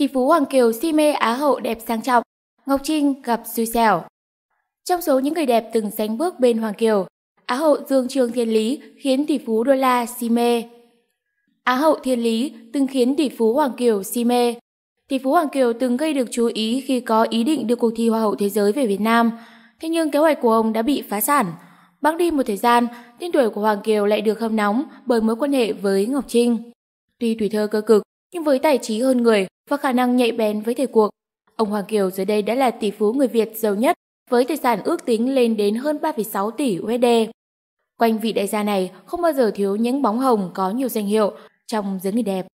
tỷ phú Hoàng Kiều si mê Á hậu đẹp sang trọng, Ngọc Trinh gặp xui xẻo. Trong số những người đẹp từng sánh bước bên Hoàng Kiều, Á hậu Dương Trương Thiên Lý khiến tỷ phú đô la si mê. Á hậu Thiên Lý từng khiến tỷ phú Hoàng Kiều si mê. Tỷ phú Hoàng Kiều từng gây được chú ý khi có ý định đưa cuộc thi Hoa hậu Thế giới về Việt Nam. Thế nhưng kế hoạch của ông đã bị phá sản. Bác đi một thời gian, tên tuổi của Hoàng Kiều lại được hâm nóng bởi mối quan hệ với Ngọc Trinh. Tuy tuổi thơ cơ cực, nhưng với tài trí hơn người, và khả năng nhạy bén với thời cuộc. Ông Hoàng Kiều dưới đây đã là tỷ phú người Việt giàu nhất với tài sản ước tính lên đến hơn 3,6 tỷ USD. Quanh vị đại gia này không bao giờ thiếu những bóng hồng có nhiều danh hiệu trong giới người đẹp.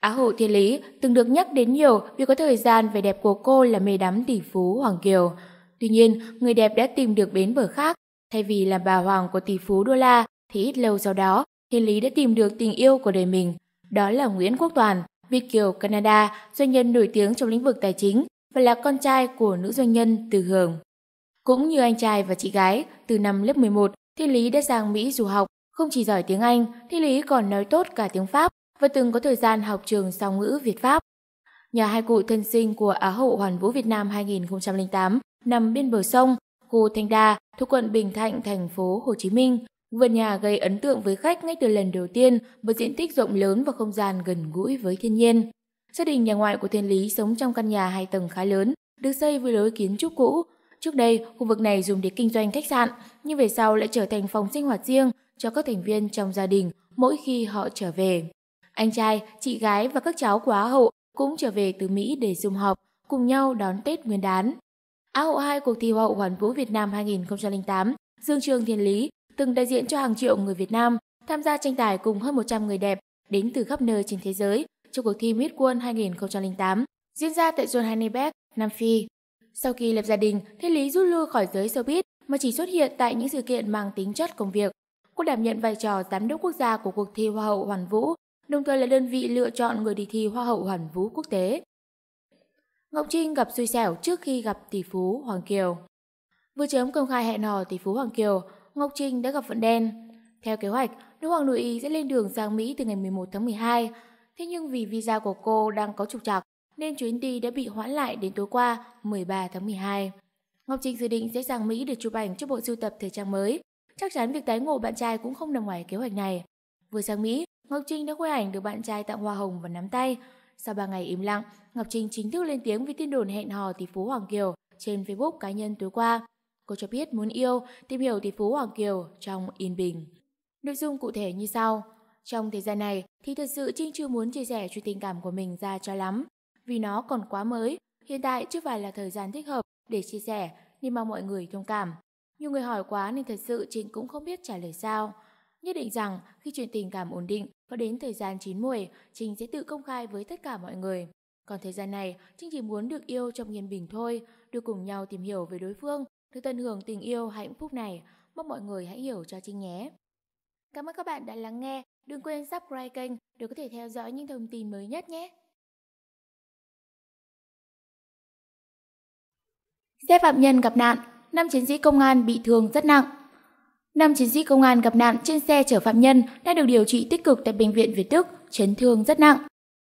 Á hậu thiên lý từng được nhắc đến nhiều vì có thời gian vẻ đẹp của cô là mê đắm tỷ phú Hoàng Kiều. Tuy nhiên, người đẹp đã tìm được bến bờ khác. Thay vì làm bà hoàng của tỷ phú đô la, thì ít lâu sau đó, thiên lý đã tìm được tình yêu của đời mình. Đó là Nguyễn Quốc Toàn, Việt Kiều Canada, doanh nhân nổi tiếng trong lĩnh vực tài chính và là con trai của nữ doanh nhân Từ Hưởng. Cũng như anh trai và chị gái, từ năm lớp 11, Thiên Lý đã sang Mỹ du học. Không chỉ giỏi tiếng Anh, Thiên Lý còn nói tốt cả tiếng Pháp và từng có thời gian học trường song ngữ Việt-Pháp. Nhà hai cụ thân sinh của Á hậu Hoàn vũ Việt Nam 2008 nằm bên bờ sông, khu Thanh Đa, thuộc quận Bình Thạnh, thành phố Hồ Chí Minh. Vườn nhà gây ấn tượng với khách ngay từ lần đầu tiên với diện tích rộng lớn và không gian gần gũi với thiên nhiên. Gia đình nhà ngoại của Thiên Lý sống trong căn nhà hai tầng khá lớn, được xây với lối kiến trúc cũ. Trước đây, khu vực này dùng để kinh doanh khách sạn, nhưng về sau lại trở thành phòng sinh hoạt riêng cho các thành viên trong gia đình mỗi khi họ trở về. Anh trai, chị gái và các cháu của Á Hậu cũng trở về từ Mỹ để dung họp, cùng nhau đón Tết Nguyên đán. Á Hậu 2 cuộc thi Hoa hậu Hoàn vũ Việt Nam 2008, Dương Trường Thiên Lý từng đại diện cho hàng triệu người Việt Nam tham gia tranh tài cùng hơn 100 người đẹp đến từ khắp nơi trên thế giới trong cuộc thi Miss World 2008 diễn ra tại Johannesburg, Nam Phi. Sau khi lập gia đình, Thiên Lý rút lui khỏi giới showbiz mà chỉ xuất hiện tại những sự kiện mang tính chất công việc. Cô đảm nhận vai trò giám đốc quốc gia của cuộc thi Hoa hậu Hoàn Vũ, đồng thời là đơn vị lựa chọn người đi thi Hoa hậu Hoàn Vũ quốc tế. Ngọc Trinh gặp xui xẻo trước khi gặp tỷ phú Hoàng Kiều. Vừa chớm công khai hẹn hò tỷ phú Hoàng Kiều, Ngọc Trinh đã gặp vận đen. Theo kế hoạch, nữ hoàng nội y sẽ lên đường sang Mỹ từ ngày 11 tháng 12. Thế nhưng vì visa của cô đang có trục trặc, nên chuyến đi đã bị hoãn lại đến tối qua 13 tháng 12. Ngọc Trinh dự định sẽ sang Mỹ để chụp ảnh cho bộ sưu tập thời trang mới. Chắc chắn việc tái ngộ bạn trai cũng không nằm ngoài kế hoạch này. Vừa sang Mỹ, Ngọc Trinh đã khoe ảnh được bạn trai tặng hoa hồng và nắm tay. Sau 3 ngày im lặng, Ngọc Trinh chính thức lên tiếng về tin đồn hẹn hò tỷ phú Hoàng Kiều trên Facebook cá nhân tối qua. Cô cho biết muốn yêu, tìm hiểu tỷ phú Hoàng Kiều trong yên bình. Nội dung cụ thể như sau. Trong thời gian này thì thật sự Trinh chưa muốn chia sẻ chuyện tình cảm của mình ra cho lắm, vì nó còn quá mới, hiện tại chưa phải là thời gian thích hợp để chia sẻ nên mong mọi người thông cảm. Nhiều người hỏi quá nên thật sự Trinh cũng không biết trả lời sao. Nhất định rằng khi chuyện tình cảm ổn định và đến thời gian chín muồi, Trinh sẽ tự công khai với tất cả mọi người. Còn thời gian này, Trinh chỉ muốn được yêu trong yên bình thôi, được cùng nhau tìm hiểu về đối phương được tận hưởng tình yêu hạnh phúc này. Mong mọi người hãy hiểu cho Trinh nhé. Cảm ơn các bạn đã lắng nghe. Đừng quên subscribe kênh để có thể theo dõi những thông tin mới nhất nhé. Xe phạm nhân gặp nạn, 5 chiến sĩ công an bị thương rất nặng. 5 chiến sĩ công an gặp nạn trên xe chở phạm nhân đã được điều trị tích cực tại Bệnh viện Việt Đức, chấn thương rất nặng.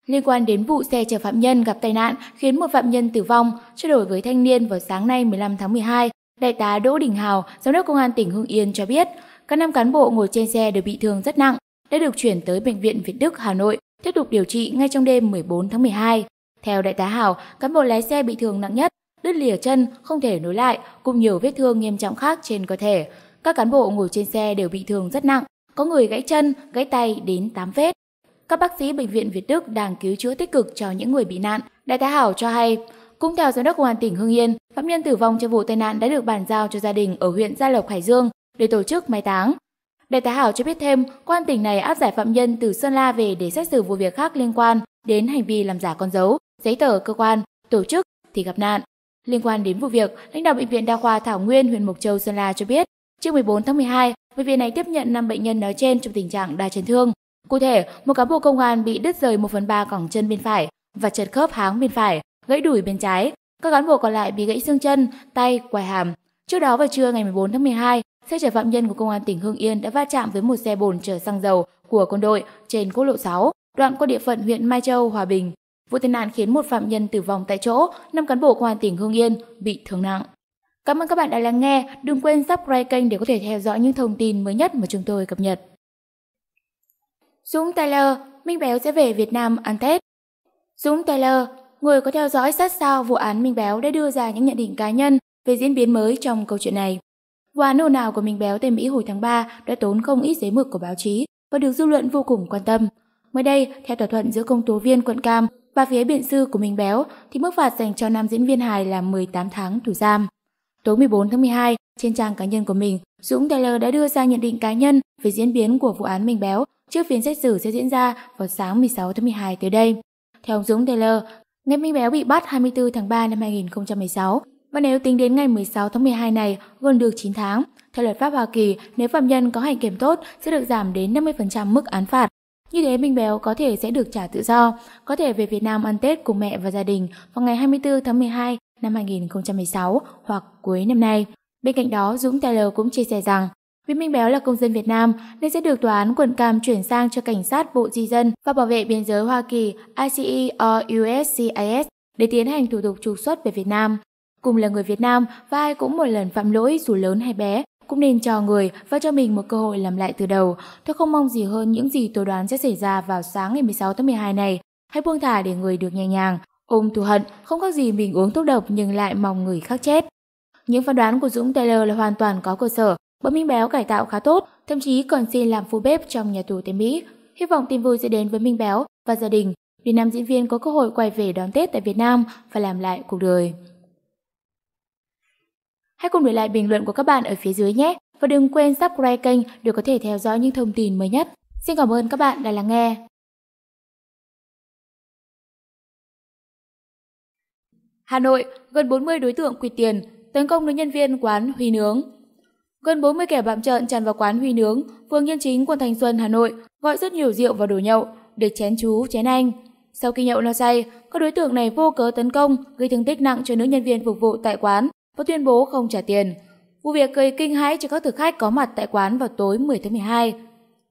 Liên quan đến vụ xe chở phạm nhân gặp tai nạn khiến một phạm nhân tử vong, trao đổi với thanh niên vào sáng nay 15 tháng 12, Đại tá Đỗ Đình Hào, Giám đốc Công an tỉnh Hưng Yên cho biết, các năm cán bộ ngồi trên xe đều bị thương rất nặng, đã được chuyển tới Bệnh viện Việt Đức, Hà Nội, tiếp tục điều trị ngay trong đêm 14 tháng 12. Theo Đại tá Hào, cán bộ lái xe bị thương nặng nhất, đứt lìa chân, không thể nối lại, cùng nhiều vết thương nghiêm trọng khác trên cơ thể. Các cán bộ ngồi trên xe đều bị thương rất nặng, có người gãy chân, gãy tay đến 8 vết. Các bác sĩ Bệnh viện Việt Đức đang cứu chữa tích cực cho những người bị nạn. Đại tá Hảo cho hay, cũng theo giám đốc công an tỉnh Hưng Yên, phạm nhân tử vong trong vụ tai nạn đã được bàn giao cho gia đình ở huyện Gia Lộc Hải Dương để tổ chức mai táng. Đại tá Hảo cho biết thêm, quan tỉnh này áp giải phạm nhân từ Sơn La về để xét xử vụ việc khác liên quan đến hành vi làm giả con dấu, giấy tờ cơ quan, tổ chức thì gặp nạn. Liên quan đến vụ việc, lãnh đạo bệnh viện đa khoa Thảo Nguyên huyện Mộc Châu Sơn La cho biết, trước 14 tháng 12, bệnh viện này tiếp nhận 5 bệnh nhân nói trên trong tình trạng đa chấn thương. Cụ thể, một cán bộ công an bị đứt rời 1 phần 3 cẳng chân bên phải và chật khớp háng bên phải, gãy đùi bên trái. Các cán bộ còn lại bị gãy xương chân, tay, quai hàm. Trước đó vào trưa ngày 14 tháng 12, xe chở phạm nhân của công an tỉnh Hưng Yên đã va chạm với một xe bồn chở xăng dầu của quân đội trên quốc lộ 6, đoạn qua địa phận huyện Mai Châu, Hòa Bình. Vụ tai nạn khiến một phạm nhân tử vong tại chỗ, năm cán bộ công an tỉnh Hưng Yên bị thương nặng. Cảm ơn các bạn đã lắng nghe. Đừng quên subscribe kênh để có thể theo dõi những thông tin mới nhất mà chúng tôi cập nhật. Dũng Taylor, Minh Béo sẽ về Việt Nam ăn Tết. Dũng Taylor, người có theo dõi sát sao vụ án Minh Béo đã đưa ra những nhận định cá nhân về diễn biến mới trong câu chuyện này. Vụ án ồn ào của Minh Béo tại Mỹ hồi tháng 3 đã tốn không ít giấy mực của báo chí và được dư luận vô cùng quan tâm. Mới đây, theo thỏa thuận giữa công tố viên quận Cam và phía biện sư của Minh Béo thì mức phạt dành cho nam diễn viên hài là 18 tháng tù giam. Tối 14 tháng 12, trên trang cá nhân của mình, Dũng Taylor đã đưa ra nhận định cá nhân về diễn biến của vụ án Minh Béo trước phiên xét xử sẽ diễn ra vào sáng 16 tháng 12 tới đây. Theo ông Dũng Taylor, Ngày Minh Béo bị bắt 24 tháng 3 năm 2016 và nếu tính đến ngày 16 tháng 12 này gần được 9 tháng. Theo luật pháp Hoa Kỳ, nếu phạm nhân có hành kiểm tốt sẽ được giảm đến 50% mức án phạt. Như thế Minh Béo có thể sẽ được trả tự do, có thể về Việt Nam ăn Tết cùng mẹ và gia đình vào ngày 24 tháng 12 năm 2016 hoặc cuối năm nay. Bên cạnh đó, Dũng Taylor cũng chia sẻ rằng vì Minh Béo là công dân Việt Nam nên sẽ được tòa án quận Cam chuyển sang cho cảnh sát Bộ Di dân và Bảo vệ biên giới Hoa Kỳ ICE or USCIS để tiến hành thủ tục trục xuất về Việt Nam. Cùng là người Việt Nam và ai cũng một lần phạm lỗi dù lớn hay bé cũng nên cho người và cho mình một cơ hội làm lại từ đầu. Tôi không mong gì hơn những gì tôi đoán sẽ xảy ra vào sáng ngày 16 tháng 12 này. Hãy buông thả để người được nhẹ nhàng. Ôm thù hận, không có gì mình uống thuốc độc nhưng lại mong người khác chết. Những phán đoán của Dũng Taylor là hoàn toàn có cơ sở Bọn Minh Béo cải tạo khá tốt, thậm chí còn xin làm phụ bếp trong nhà tù tại Mỹ. Hy vọng tin vui sẽ đến với Minh Béo và gia đình, vì nam diễn viên có cơ hội quay về đón Tết tại Việt Nam và làm lại cuộc đời. Hãy cùng để lại bình luận của các bạn ở phía dưới nhé và đừng quên subscribe kênh để có thể theo dõi những thông tin mới nhất. Xin cảm ơn các bạn đã lắng nghe. Hà Nội, gần 40 đối tượng quỵt tiền, tấn công nữ nhân viên quán Huy Nướng. Gần 40 kẻ bạm trợn tràn vào quán Huy Nướng, phường Nhân Chính, quận Thành Xuân, Hà Nội, gọi rất nhiều rượu và đồ nhậu, để chén chú, chén anh. Sau khi nhậu no say, các đối tượng này vô cớ tấn công, gây thương tích nặng cho nữ nhân viên phục vụ tại quán và tuyên bố không trả tiền. Vụ việc gây kinh hãi cho các thực khách có mặt tại quán vào tối 10 tháng 12.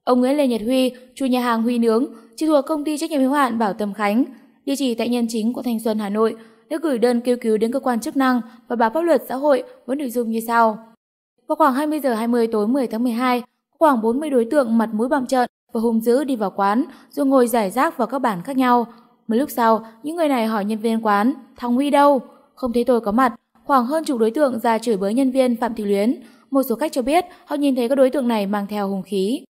Ông Nguyễn Lê Nhật Huy, chủ nhà hàng Huy Nướng, trực thuộc công ty trách nhiệm hữu hạn Bảo Tâm Khánh, địa chỉ tại nhân chính quận Thanh Xuân, Hà Nội, đã gửi đơn kêu cứu đến cơ quan chức năng và báo pháp luật xã hội với nội dung như sau. Vào khoảng 20 giờ 20 tối 10 tháng 12, khoảng 40 đối tượng mặt mũi bặm trợn và hung dữ đi vào quán rồi ngồi giải rác vào các bàn khác nhau. Một lúc sau, những người này hỏi nhân viên quán, thằng Huy đâu? Không thấy tôi có mặt, khoảng hơn chục đối tượng ra chửi bới nhân viên Phạm Thị Luyến. Một số khách cho biết họ nhìn thấy các đối tượng này mang theo hung khí.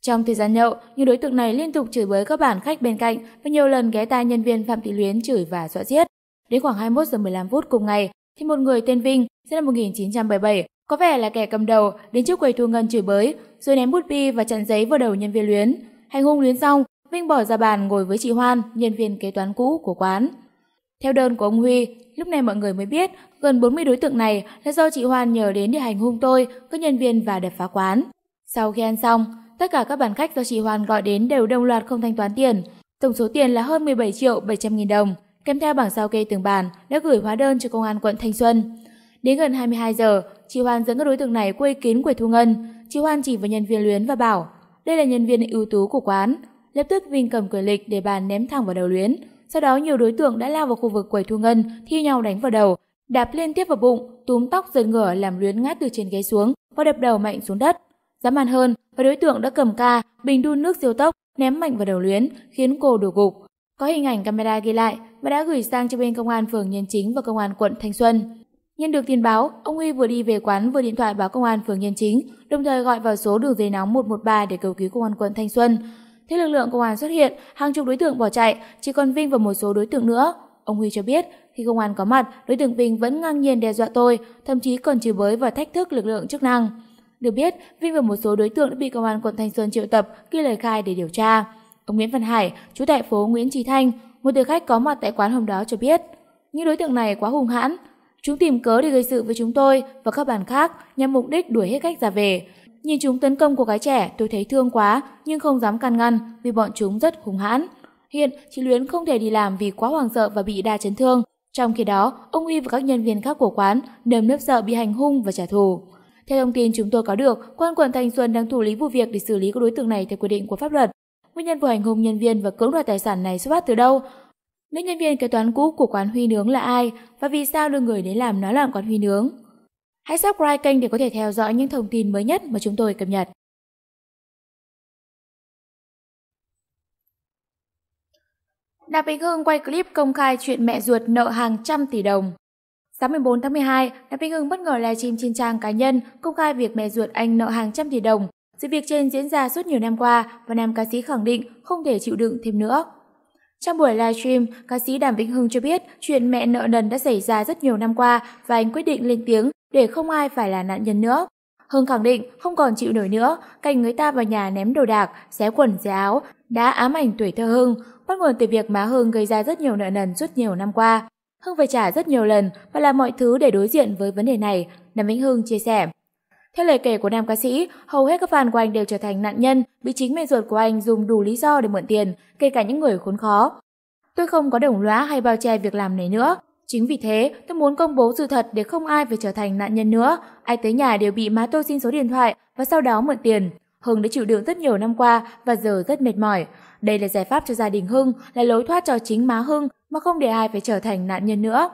Trong thời gian nhậu, những đối tượng này liên tục chửi bới các bản khách bên cạnh và nhiều lần ghé tai nhân viên Phạm Thị Luyến chửi và dọa giết. Đến khoảng 21 giờ 15 phút cùng ngày, thì một người tên Vinh, sinh năm 1977, có vẻ là kẻ cầm đầu đến trước quầy thu ngân chửi bới, rồi ném bút bi và chặn giấy vào đầu nhân viên luyến. Hành hung luyến xong, Vinh bỏ ra bàn ngồi với chị Hoan, nhân viên kế toán cũ của quán. Theo đơn của ông Huy, lúc này mọi người mới biết gần 40 đối tượng này là do chị Hoan nhờ đến để hành hung tôi, các nhân viên và đập phá quán. Sau khi ăn xong, tất cả các bàn khách do chị Hoan gọi đến đều đồng loạt không thanh toán tiền. Tổng số tiền là hơn 17 triệu 700 nghìn đồng, kèm theo bảng sao kê từng bàn đã gửi hóa đơn cho công an quận Thanh Xuân. Đến gần 22 giờ, chị Hoan dẫn các đối tượng này quay kín quầy thu ngân. Chị Hoan chỉ vào nhân viên luyến và bảo, đây là nhân viên ưu tú của quán. Lập tức Vinh cầm quầy lịch để bàn ném thẳng vào đầu luyến. Sau đó nhiều đối tượng đã lao vào khu vực quầy thu ngân, thi nhau đánh vào đầu, đạp liên tiếp vào bụng, túm tóc giật ngửa làm luyến ngã từ trên ghế xuống và đập đầu mạnh xuống đất. Dã màn hơn, và đối tượng đã cầm ca, bình đun nước siêu tốc, ném mạnh vào đầu luyến, khiến cô đổ gục. Có hình ảnh camera ghi lại và đã gửi sang cho bên công an phường Nhân Chính và công an quận Thanh Xuân. Nhận được tin báo, ông Huy vừa đi về quán vừa điện thoại báo công an phường Nhân Chính, đồng thời gọi vào số đường dây nóng 113 để cầu cứu công an quận Thanh Xuân. Thấy lực lượng công an xuất hiện, hàng chục đối tượng bỏ chạy, chỉ còn Vinh và một số đối tượng nữa. Ông Huy cho biết, khi công an có mặt, đối tượng Vinh vẫn ngang nhiên đe dọa tôi, thậm chí còn chửi bới và thách thức lực lượng chức năng. Được biết, Vinh và một số đối tượng đã bị công an quận Thanh Xuân triệu tập ghi lời khai để điều tra. Ông Nguyễn Văn Hải, chú tại phố Nguyễn Trí Thanh, một thực khách có mặt tại quán hôm đó cho biết, những đối tượng này quá hung hãn, Chúng tìm cớ để gây sự với chúng tôi và các bạn khác nhằm mục đích đuổi hết khách ra về. Nhìn chúng tấn công cô gái trẻ, tôi thấy thương quá nhưng không dám can ngăn vì bọn chúng rất hung hãn. Hiện, chị Luyến không thể đi làm vì quá hoảng sợ và bị đa chấn thương. Trong khi đó, ông Huy và các nhân viên khác của quán nơm nớp sợ bị hành hung và trả thù. Theo thông tin chúng tôi có được, quan quận Thanh Xuân đang thủ lý vụ việc để xử lý các đối tượng này theo quy định của pháp luật. Nguyên nhân vụ hành hung nhân viên và cưỡng đoạt tài sản này xuất phát từ đâu? nữ nhân viên kế toán cũ của quán Huy Nướng là ai và vì sao đưa người đến làm nó làm quán Huy Nướng. Hãy subscribe kênh để có thể theo dõi những thông tin mới nhất mà chúng tôi cập nhật. Đàm Vĩnh Hưng quay clip công khai chuyện mẹ ruột nợ hàng trăm tỷ đồng. Sáng 14 tháng 12, Đàm Vĩnh Hưng bất ngờ livestream trên trang cá nhân công khai việc mẹ ruột anh nợ hàng trăm tỷ đồng. Sự việc trên diễn ra suốt nhiều năm qua và nam ca sĩ khẳng định không thể chịu đựng thêm nữa. Trong buổi livestream, ca sĩ Đàm Vĩnh Hưng cho biết chuyện mẹ nợ nần đã xảy ra rất nhiều năm qua và anh quyết định lên tiếng để không ai phải là nạn nhân nữa. Hưng khẳng định không còn chịu nổi nữa, cảnh người ta vào nhà ném đồ đạc, xé quần xé áo, đã ám ảnh tuổi thơ Hưng, bắt nguồn từ việc má Hưng gây ra rất nhiều nợ nần suốt nhiều năm qua. Hưng phải trả rất nhiều lần và làm mọi thứ để đối diện với vấn đề này, Đàm Vĩnh Hưng chia sẻ. Theo lời kể của nam ca sĩ, hầu hết các fan của anh đều trở thành nạn nhân bị chính mẹ ruột của anh dùng đủ lý do để mượn tiền, kể cả những người khốn khó. Tôi không có đồng lõa hay bao che việc làm này nữa. Chính vì thế, tôi muốn công bố sự thật để không ai phải trở thành nạn nhân nữa. Ai tới nhà đều bị má tôi xin số điện thoại và sau đó mượn tiền. Hưng đã chịu đựng rất nhiều năm qua và giờ rất mệt mỏi. Đây là giải pháp cho gia đình Hưng, là lối thoát cho chính má Hưng mà không để ai phải trở thành nạn nhân nữa.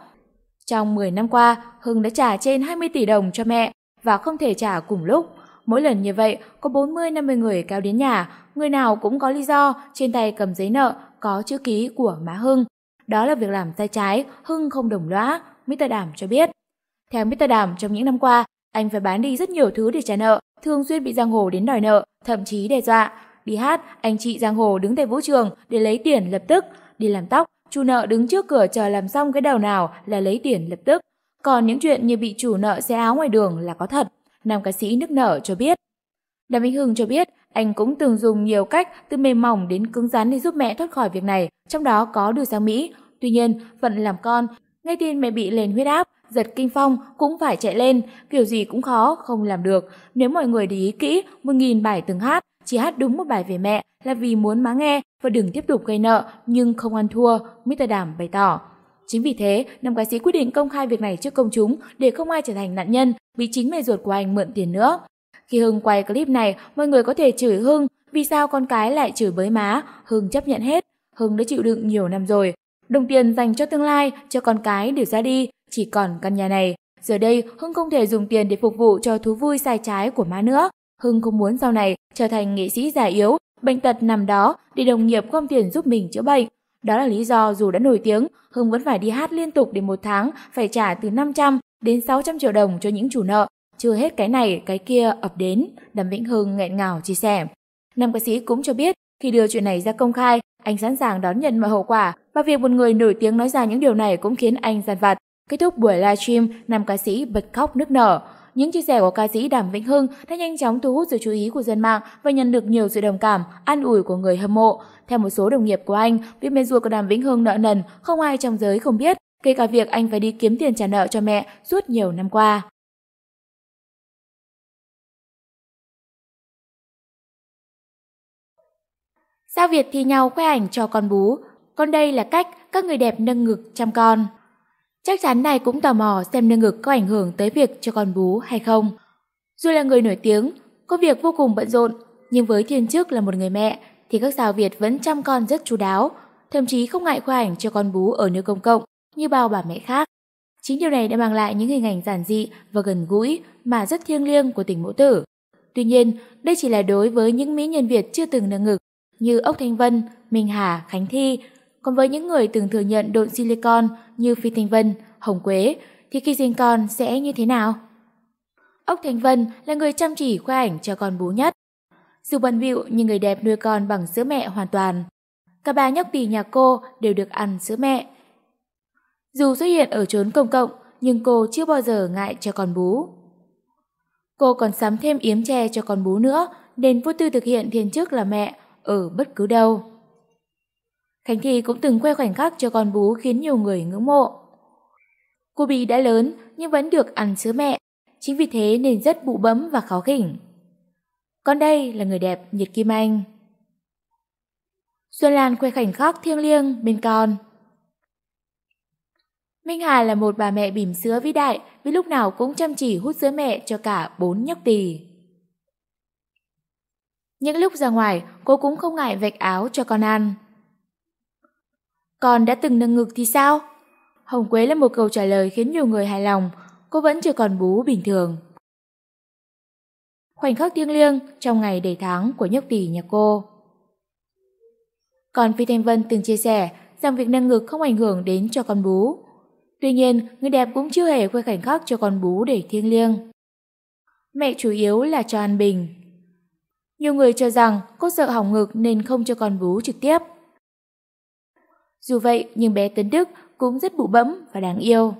Trong 10 năm qua, Hưng đã trả trên 20 tỷ đồng cho mẹ, và không thể trả cùng lúc. Mỗi lần như vậy, có 40-50 người kéo đến nhà, người nào cũng có lý do, trên tay cầm giấy nợ, có chữ ký của má Hưng. Đó là việc làm tay trái, Hưng không đồng lõa, Mr. đàm cho biết. Theo Mr. đàm trong những năm qua, anh phải bán đi rất nhiều thứ để trả nợ, thường xuyên bị Giang Hồ đến đòi nợ, thậm chí đe dọa. Đi hát, anh chị Giang Hồ đứng tại vũ trường để lấy tiền lập tức. Đi làm tóc, chủ nợ đứng trước cửa chờ làm xong cái đầu nào là lấy tiền lập tức. Còn những chuyện như bị chủ nợ xe áo ngoài đường là có thật, nam ca sĩ nước nở cho biết. Đàm Vĩnh Hưng cho biết anh cũng từng dùng nhiều cách từ mềm mỏng đến cứng rắn để giúp mẹ thoát khỏi việc này, trong đó có đưa sang Mỹ. Tuy nhiên, phận làm con, ngay tin mẹ bị lên huyết áp, giật kinh phong cũng phải chạy lên, kiểu gì cũng khó, không làm được. Nếu mọi người để ý kỹ, một nghìn bài từng hát, chỉ hát đúng một bài về mẹ là vì muốn má nghe và đừng tiếp tục gây nợ nhưng không ăn thua, Mr. Đàm bày tỏ. Chính vì thế, nam ca sĩ quyết định công khai việc này trước công chúng để không ai trở thành nạn nhân bị chính mẹ ruột của anh mượn tiền nữa. Khi Hưng quay clip này, mọi người có thể chửi Hưng vì sao con cái lại chửi bới má, Hưng chấp nhận hết. Hưng đã chịu đựng nhiều năm rồi. Đồng tiền dành cho tương lai, cho con cái đều ra đi, chỉ còn căn nhà này. Giờ đây, Hưng không thể dùng tiền để phục vụ cho thú vui sai trái của má nữa. Hưng không muốn sau này trở thành nghệ sĩ già yếu, bệnh tật nằm đó để đồng nghiệp gom tiền giúp mình chữa bệnh. Đó là lý do dù đã nổi tiếng, Hưng vẫn phải đi hát liên tục để một tháng phải trả từ 500 đến 600 triệu đồng cho những chủ nợ. Chưa hết cái này, cái kia ập đến, Đàm Vĩnh Hưng nghẹn ngào chia sẻ. Nam ca sĩ cũng cho biết, khi đưa chuyện này ra công khai, anh sẵn sàng đón nhận mọi hậu quả và việc một người nổi tiếng nói ra những điều này cũng khiến anh giàn vặt. Kết thúc buổi livestream, nam ca sĩ bật khóc nức nở. Những chia sẻ của ca sĩ Đàm Vĩnh Hưng đã nhanh chóng thu hút sự chú ý của dân mạng và nhận được nhiều sự đồng cảm, an ủi của người hâm mộ. Theo một số đồng nghiệp của anh, việc mẹ ruột của Đàm Vĩnh Hưng nợ nần không ai trong giới không biết, kể cả việc anh phải đi kiếm tiền trả nợ cho mẹ suốt nhiều năm qua. Sao Việt thi nhau khoe ảnh cho con bú, còn đây là cách các người đẹp nâng ngực chăm con chắc chắn này cũng tò mò xem nâng ngực có ảnh hưởng tới việc cho con bú hay không. Dù là người nổi tiếng, công việc vô cùng bận rộn, nhưng với thiên chức là một người mẹ thì các sao Việt vẫn chăm con rất chú đáo, thậm chí không ngại khoa ảnh cho con bú ở nơi công cộng như bao bà mẹ khác. Chính điều này đã mang lại những hình ảnh giản dị và gần gũi mà rất thiêng liêng của tình mẫu tử. Tuy nhiên, đây chỉ là đối với những mỹ nhân Việt chưa từng nâng ngực như Ốc Thanh Vân, Minh Hà, Khánh Thi còn với những người từng thừa nhận độn silicon như Phi Thanh Vân, Hồng Quế, thì khi sinh con sẽ như thế nào? Ốc Thanh Vân là người chăm chỉ khoe ảnh cho con bú nhất. Dù bận bịu nhưng người đẹp nuôi con bằng sữa mẹ hoàn toàn. Cả ba nhóc tỷ nhà cô đều được ăn sữa mẹ. Dù xuất hiện ở chốn công cộng, nhưng cô chưa bao giờ ngại cho con bú. Cô còn sắm thêm yếm tre cho con bú nữa, nên vô tư thực hiện thiên chức là mẹ ở bất cứ đâu. Khánh Thi cũng từng quay khoảnh khắc cho con bú khiến nhiều người ngưỡng mộ. Cô Bì đã lớn nhưng vẫn được ăn sữa mẹ, chính vì thế nên rất bụ bấm và khó khỉnh. Con đây là người đẹp Nhật Kim Anh. Xuân Lan quay khoảnh khắc thiêng liêng bên con. Minh Hà là một bà mẹ bỉm sữa vĩ đại vì lúc nào cũng chăm chỉ hút sữa mẹ cho cả bốn nhóc tỳ. Những lúc ra ngoài, cô cũng không ngại vạch áo cho con ăn. Còn đã từng nâng ngực thì sao? Hồng Quế là một câu trả lời khiến nhiều người hài lòng, cô vẫn chưa còn bú bình thường. Khoảnh khắc thiêng liêng trong ngày đầy tháng của nhóc tỷ nhà cô. Còn Phi Thanh Vân từng chia sẻ rằng việc nâng ngực không ảnh hưởng đến cho con bú. Tuy nhiên, người đẹp cũng chưa hề khoe khoảnh khắc cho con bú để thiêng liêng. Mẹ chủ yếu là cho an bình. Nhiều người cho rằng cô sợ hỏng ngực nên không cho con bú trực tiếp. Dù vậy, nhưng bé Tấn Đức cũng rất bụ bẫm và đáng yêu.